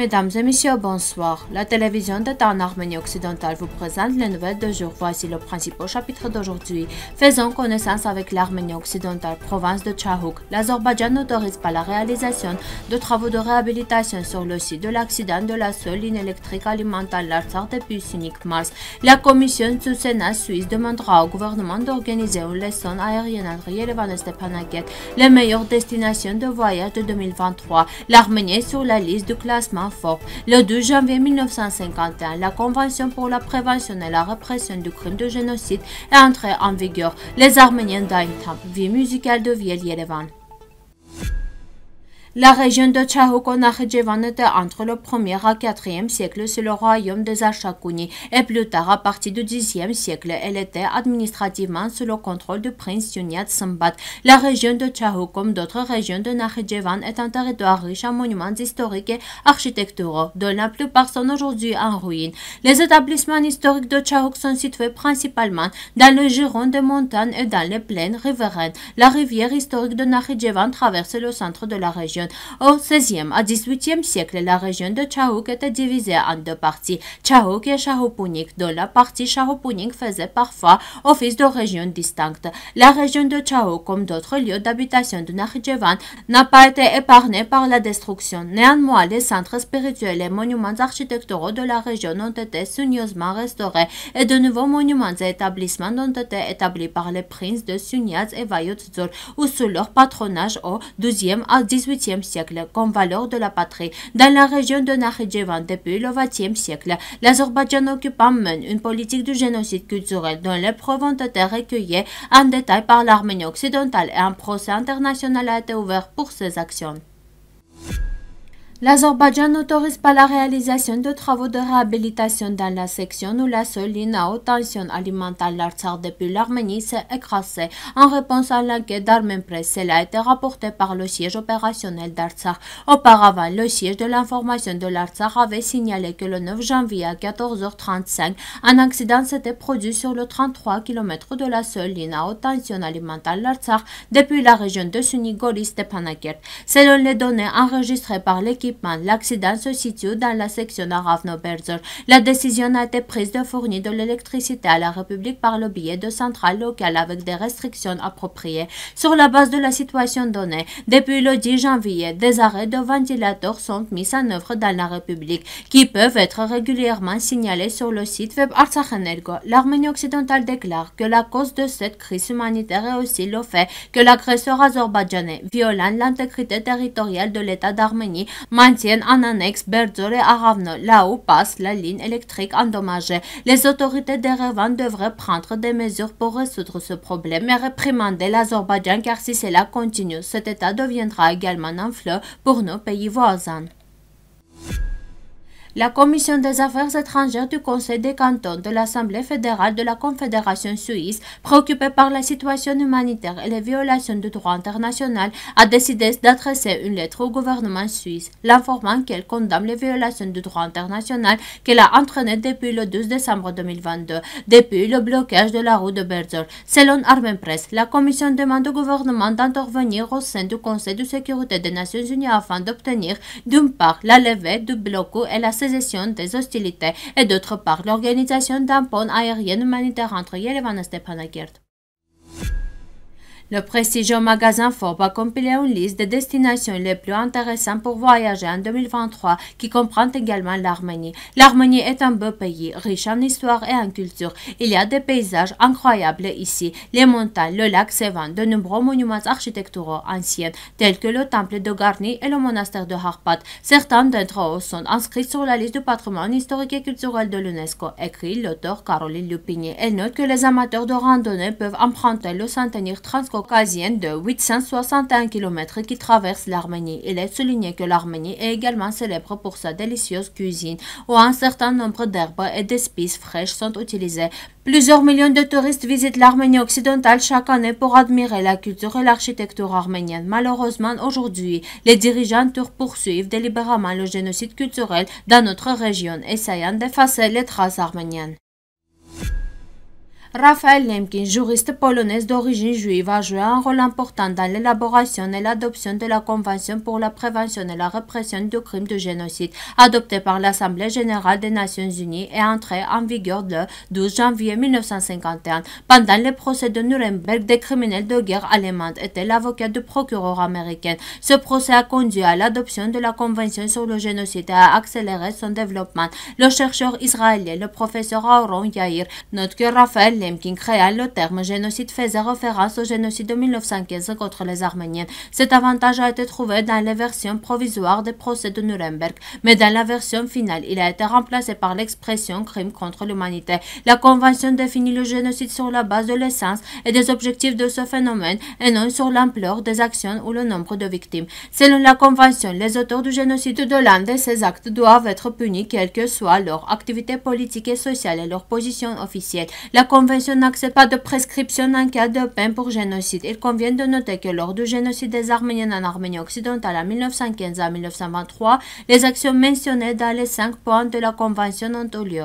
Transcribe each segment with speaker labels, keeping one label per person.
Speaker 1: Mesdames et messieurs, bonsoir. La télévision d'État en Arménie occidentale vous présente les nouvelles de jour. Voici le principal chapitre d'aujourd'hui. Faisons connaissance avec l'Arménie occidentale, province de Tchahouk. L'Azerbaïdjan n'autorise pas la réalisation de travaux de réhabilitation sur le site de l'accident de la seule ligne électrique alimentant l'Artsar depuis unique Mars. La commission du Sénat suisse demandera au gouvernement d'organiser une leçon aérienne à Yerevan et les meilleures destinations de voyage de 2023. L'Arménie est sur la liste du classement le 2 janvier 1951, la Convention pour la prévention et la répression du crime de génocide est entrée en vigueur. Les Arméniens d'Aïtam, vie musicale de Viel Yerevan. La région de Tchahouko-Nakhdjevan était entre le 1er à 4e siècle sous le royaume des Ashakuni, et plus tard, à partir du 10e siècle, elle était administrativement sous le contrôle du prince Sunyat Sambat. La région de Tchahouk, comme d'autres régions de Nakhdjevan, est un territoire riche en monuments historiques et architecturaux, dont la plupart sont aujourd'hui en ruine. Les établissements historiques de Tchahouk sont situés principalement dans le giron des montagnes et dans les plaines riveraines. La rivière historique de Nakhdjevan traverse le centre de la région au Au XVIe à XVIIIe siècle, la région de Chahouk était divisée en deux parties, Chahouk et Chahopunik, dont la partie Chahopunik faisait parfois office de région distincte. La région de Chahouk, comme d'autres lieux d'habitation de Nakhitchevan, n'a pas été épargnée par la destruction. Néanmoins, les centres spirituels et monuments architecturaux de la région ont été soigneusement restaurés et de nouveaux monuments et établissements ont été établis par les princes de Sunyaz et Vayotzor ou sous leur patronage au 12e à 18e siècle comme valeur de la patrie. Dans la région de Nakhijevan, depuis le XXe siècle, l'Azerbaïdjan occupant mène une politique de génocide culturel dont les preuves ont été recueillies en détail par l'Arménie occidentale et un procès international a été ouvert pour ces actions. L'Azerbaïdjan n'autorise pas la réalisation de travaux de réhabilitation dans la section où la seule ligne à haute tension alimentant l'Artsar depuis l'Arménie s'est écrasée en réponse à la guerre Cela a été rapporté par le siège opérationnel d'Artsar. Auparavant, le siège de l'information de l'Artsar avait signalé que le 9 janvier à 14h35, un accident s'était produit sur le 33 km de la seule ligne à haute tension alimentant l'Artsar depuis la région de Sunigori-Stepanakert. Selon les données enregistrées par l'équipe L'accident se situe dans la section à La décision a été prise de fournir de l'électricité à la République par le biais de centrales locales avec des restrictions appropriées. Sur la base de la situation donnée, depuis le 10 janvier, des arrêts de ventilateurs sont mis en œuvre dans la République qui peuvent être régulièrement signalés sur le site web Artsakh L'Arménie occidentale déclare que la cause de cette crise humanitaire est aussi le fait que l'agresseur azerbaïdjanais violant l'intégrité territoriale de l'État d'Arménie maintiennent en annexe Berdur et Aravno, là où passe la ligne électrique endommagée. Les autorités d'Erevan devraient prendre des mesures pour résoudre ce problème et réprimander l'Azerbaïdjan car si cela continue, cet État deviendra également un fleuve pour nos pays voisins. La Commission des affaires étrangères du Conseil des cantons de l'Assemblée fédérale de la Confédération suisse, préoccupée par la situation humanitaire et les violations du droit international, a décidé d'adresser une lettre au gouvernement suisse, l'informant qu'elle condamne les violations du droit international qu'elle a entraînées depuis le 12 décembre 2022, depuis le blocage de la route de Berger. Selon Armin Press, la Commission demande au gouvernement d'intervenir au sein du Conseil de sécurité des Nations Unies afin d'obtenir, d'une part, la levée du blocus et la ասեզեսյոն, դեզոստիլիտե, է դոտրը պաղլ օրգենիզասյոն դամպոն, այեղ ենումանի տեղ անտրը երևանը ստեպանակերդ։ Le prestigieux magasin Forbes a compilé une liste des destinations les plus intéressantes pour voyager en 2023 qui comprend également l'Arménie. L'Arménie est un beau pays, riche en histoire et en culture. Il y a des paysages incroyables ici, les montagnes, le lac Sevan, de nombreux monuments architecturaux anciens tels que le temple de Garni et le monastère de Harpat. Certains d'entre eux sont inscrits sur la liste du patrimoine historique et culturel de l'UNESCO, écrit l'auteur Caroline Lupini. Elle note que les amateurs de randonnée peuvent emprunter le centenaire transcorrent caucasienne de 861 km qui traverse l'Arménie. Il est souligné que l'Arménie est également célèbre pour sa délicieuse cuisine où un certain nombre d'herbes et d'espices fraîches sont utilisées. Plusieurs millions de touristes visitent l'Arménie occidentale chaque année pour admirer la culture et l'architecture arménienne. Malheureusement, aujourd'hui, les dirigeants turcs poursuivent délibérément le génocide culturel dans notre région, essayant d'effacer les traces arméniennes. Raphaël Lemkin, juriste polonaise d'origine juive, a joué un rôle important dans l'élaboration et l'adoption de la Convention pour la prévention et la répression du crime de génocide, adoptée par l'Assemblée générale des Nations unies et entrée en vigueur le 12 janvier 1951. Pendant les procès de Nuremberg, des criminels de guerre allemands, étaient l'avocat du procureur américain. Ce procès a conduit à l'adoption de la Convention sur le génocide et a accéléré son développement. Le chercheur israélien, le professeur Aaron Yair, note que Raphaël Lemkin créa le terme génocide faisait référence au génocide de 1915 contre les Arméniens. Cet avantage a été trouvé dans les versions provisoires des procès de Nuremberg, mais dans la version finale, il a été remplacé par l'expression crime contre l'humanité. La Convention définit le génocide sur la base de l'essence et des objectifs de ce phénomène et non sur l'ampleur des actions ou le nombre de victimes. Selon la Convention, les auteurs du génocide de l'un de ces actes doivent être punis quelle que soit leur activité politique et sociale et leur position officielle. La Convention Convention n'accepte pas de prescription en cas de peine pour génocide. Il convient de noter que lors du génocide des Arméniens en Arménie occidentale en 1915 à 1923, les actions mentionnées dans les cinq points de la Convention ont eu lieu.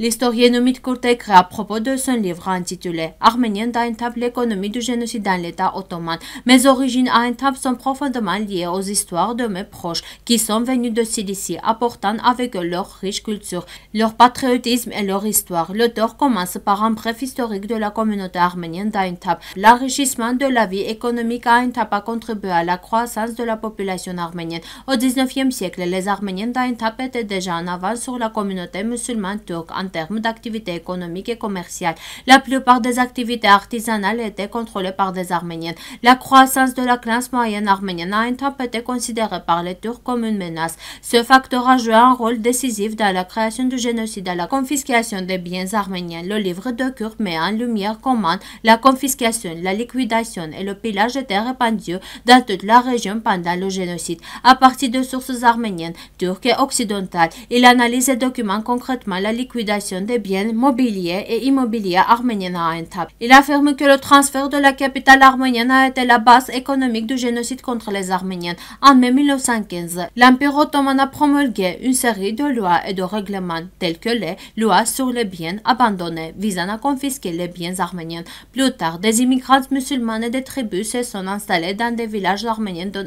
Speaker 1: L'historien Omid Kurt écrit à propos de son livre intitulé Arménien d'Aïntab, l'économie du génocide dans l'État ottoman. Mes origines à un sont profondément liées aux histoires de mes proches qui sont venus de Cilicie, apportant avec eux leur riche culture, leur patriotisme et leur histoire. L'auteur commence par un bref historique de la communauté arménienne d'Aintab. L'enrichissement de la vie économique à Aintab a contribué à la croissance de la population arménienne. Au 19e siècle, les Arméniens d'Aintab étaient déjà en avance sur la communauté musulmane turque termes d'activités économiques et commerciales. La plupart des activités artisanales étaient contrôlées par des Arméniens. La croissance de la classe moyenne arménienne a un temps été considérée par les Turcs comme une menace. Ce facteur a joué un rôle décisif dans la création du génocide et la confiscation des biens arméniens. Le livre de Kur met en lumière comment la confiscation, la liquidation et le pillage étaient répandus dans toute la région pendant le génocide. À partir de sources arméniennes, turques et occidentales, il analyse et documente concrètement la liquidation des biens mobiliers et immobiliers arméniens à Entebbe. Il affirme que le transfert de la capitale arménienne a été la base économique du génocide contre les Arméniens en mai 1915. L'Empire ottoman a promulgué une série de lois et de règlements tels que les lois sur les biens abandonnés visant à confisquer les biens arméniens. Plus tard, des immigrants musulmans et des tribus se sont installés dans des villages arméniens dans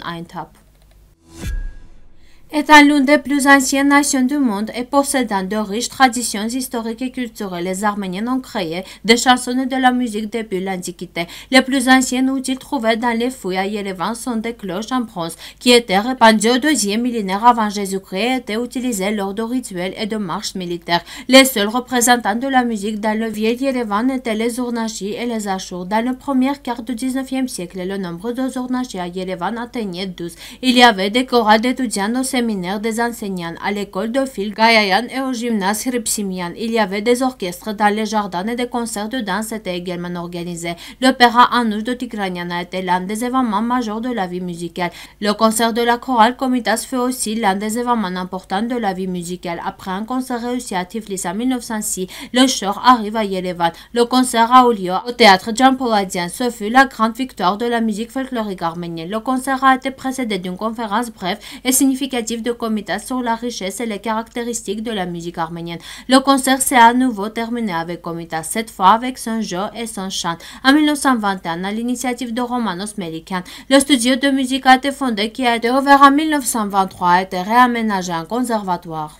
Speaker 1: étant l'une des plus anciennes nations du monde et possédant de riches traditions historiques et culturelles, les Arméniens ont créé des chansons et de la musique depuis l'Antiquité. Les plus anciens outils trouvés dans les fouilles à Yerevan sont des cloches en bronze qui étaient répandues au deuxième millénaire avant Jésus-Christ et étaient utilisées lors de rituels et de marches militaires. Les seuls représentants de la musique dans le vieil Yerevan étaient les Urnachis et les achour. Dans le premier quart du 19e siècle, le nombre de Urnachis à Yerevan atteignait 12. Il y avait des chorales d'étudiants séminaire des enseignants à l'école de Phil Gayayan et au gymnase Ripsimian. Il y avait des orchestres dans les jardins et des concerts de danse étaient également organisés. L'opéra Anouche de Tigranian a été l'un des événements majeurs de la vie musicale. Le concert de la chorale Comitas fut aussi l'un des événements importants de la vie musicale. Après un concert réussi à Tiflis en 1906, le chœur arrive à Yerevan. Le concert a eu lieu au théâtre Jean Pauladien. Ce fut la grande victoire de la musique folklorique arménienne. Le concert a été précédé d'une conférence brève et significative de comités sur la richesse et les caractéristiques de la musique arménienne. Le concert s'est à nouveau terminé avec Comita, cette fois avec son jeu et son chant. En 1921, à l'initiative de Romanos Melikian, le studio de musique a été fondé qui a été ouvert en 1923 a été réaménagé en conservatoire.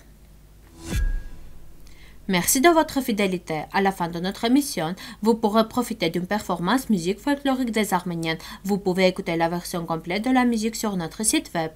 Speaker 1: Merci de votre fidélité. À la fin de notre émission, vous pourrez profiter d'une performance musique folklorique des Arméniens. Vous pouvez écouter la version complète de la musique sur notre site web.